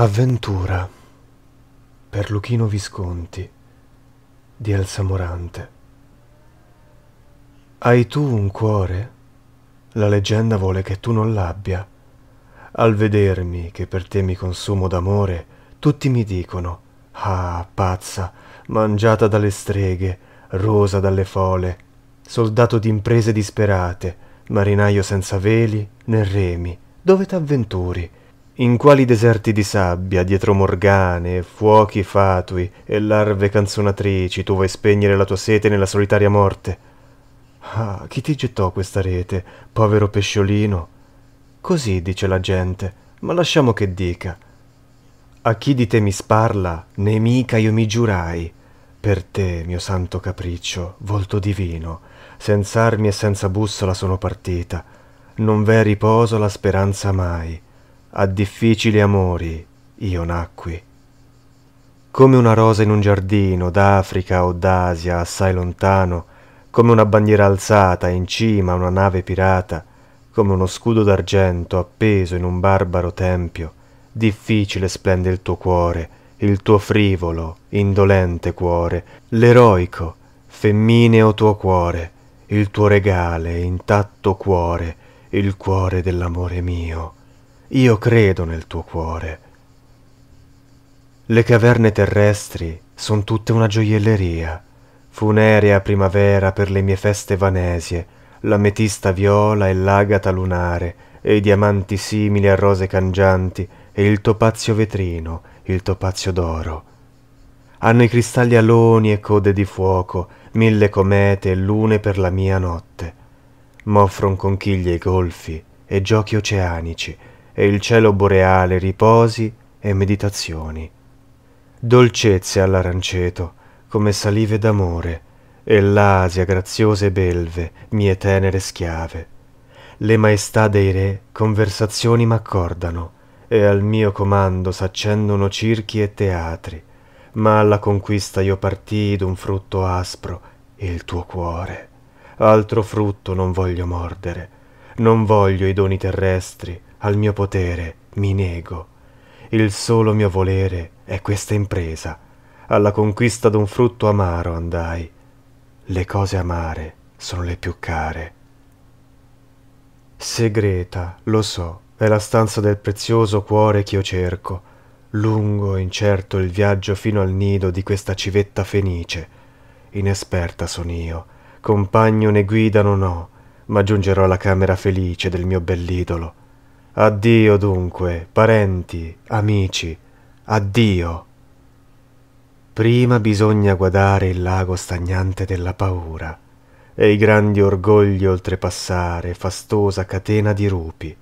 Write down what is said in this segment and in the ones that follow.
Avventura per Luchino Visconti di Elsa Morante. Hai tu un cuore? La leggenda vuole che tu non l'abbia. Al vedermi che per te mi consumo d'amore, tutti mi dicono: Ah, pazza, mangiata dalle streghe, rosa dalle fole, soldato d'imprese disperate, marinaio senza veli né remi, dove t'avventuri? in quali deserti di sabbia, dietro morgane, fuochi fatui e larve canzonatrici tu vuoi spegnere la tua sete nella solitaria morte? Ah, chi ti gettò questa rete, povero pesciolino? Così dice la gente, ma lasciamo che dica. A chi di te mi sparla, nemica io mi giurai. Per te, mio santo capriccio, volto divino, senza armi e senza bussola sono partita. Non v'è riposo la speranza mai a difficili amori io nacqui. Come una rosa in un giardino d'Africa o d'Asia assai lontano, come una bandiera alzata in cima a una nave pirata, come uno scudo d'argento appeso in un barbaro tempio, difficile splende il tuo cuore, il tuo frivolo, indolente cuore, l'eroico, femmineo tuo cuore, il tuo regale, intatto cuore, il cuore dell'amore mio io credo nel tuo cuore. Le caverne terrestri sono tutte una gioielleria, funerea primavera per le mie feste vanesie, l'ametista viola e l'agata lunare, e i diamanti simili a rose cangianti, e il topazio vetrino, il topazio d'oro. Hanno i cristalli aloni e code di fuoco, mille comete e lune per la mia notte. M'offron conchiglie i golfi e giochi oceanici, e il cielo boreale riposi e meditazioni. Dolcezze all'aranceto, come salive d'amore, e l'Asia graziose belve, mie tenere schiave. Le maestà dei re conversazioni m'accordano, e al mio comando s'accendono circhi e teatri, ma alla conquista io partii d'un frutto aspro, il tuo cuore. Altro frutto non voglio mordere, non voglio i doni terrestri, al mio potere mi nego. Il solo mio volere è questa impresa. Alla conquista d'un frutto amaro andai. Le cose amare sono le più care. Segreta, lo so, è la stanza del prezioso cuore che io cerco. Lungo e incerto il viaggio fino al nido di questa civetta fenice. Inesperta son io, compagno né guida non ho, ma giungerò alla camera felice del mio bell'idolo. Addio dunque, parenti, amici, addio. Prima bisogna guadare il lago stagnante della paura e i grandi orgogli oltrepassare, fastosa catena di rupi.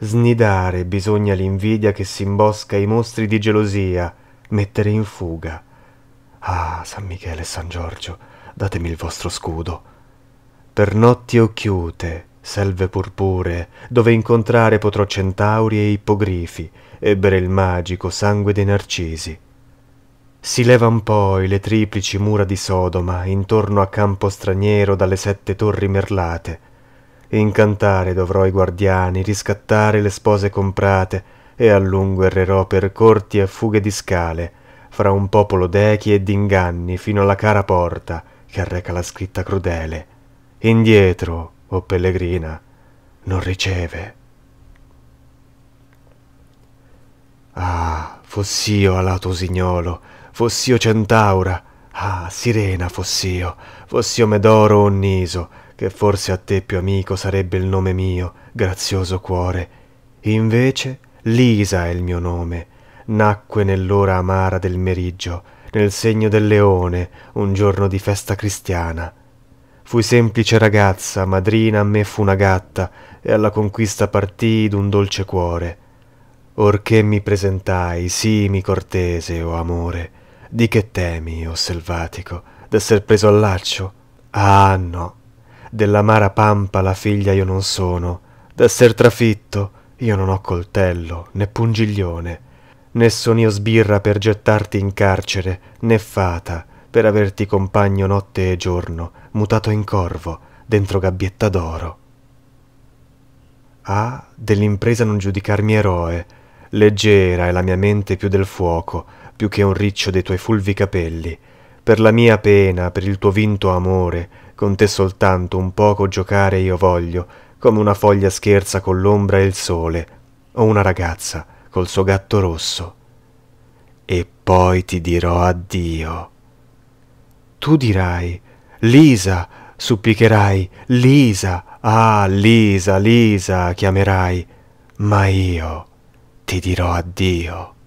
Snidare bisogna l'invidia che si imbosca i mostri di gelosia, mettere in fuga. Ah, San Michele e San Giorgio, datemi il vostro scudo. Per notti occhiute, selve purpuree, dove incontrare potrò centauri e ippogrifi, e bere il magico sangue dei narcisi. Si levan poi le triplici mura di Sodoma intorno a campo straniero dalle sette torri merlate. Incantare dovrò i guardiani, riscattare le spose comprate, e a lungo errerò per corti e fughe di scale, fra un popolo d'echi e d'inganni fino alla cara porta che arreca la scritta crudele. Indietro, o pellegrina, non riceve. Ah, foss'io alato usignolo, foss'io centaura, ah, sirena foss'io, foss'io Medoro o Niso, che forse a te più amico sarebbe il nome mio, grazioso cuore. Invece Lisa è il mio nome, nacque nell'ora amara del meriggio, nel segno del leone, un giorno di festa cristiana. Fui semplice ragazza, madrina a me fu una gatta, e alla conquista partii d'un dolce cuore. Orché mi presentai, sì, mi cortese, o oh amore, di che temi, o oh selvatico, d'esser preso al laccio? Ah, no, dell'amara pampa la figlia io non sono, d'esser trafitto, io non ho coltello, né pungiglione, né son io sbirra per gettarti in carcere, né fata, per averti compagno notte e giorno, mutato in corvo, dentro gabbietta d'oro. Ah, dell'impresa non giudicarmi eroe, leggera è la mia mente più del fuoco, più che un riccio dei tuoi fulvi capelli, per la mia pena, per il tuo vinto amore, con te soltanto un poco giocare io voglio, come una foglia scherza con l'ombra e il sole, o una ragazza col suo gatto rosso. E poi ti dirò addio tu dirai, Lisa, supplicherai, Lisa, ah, Lisa, Lisa, chiamerai, ma io ti dirò addio.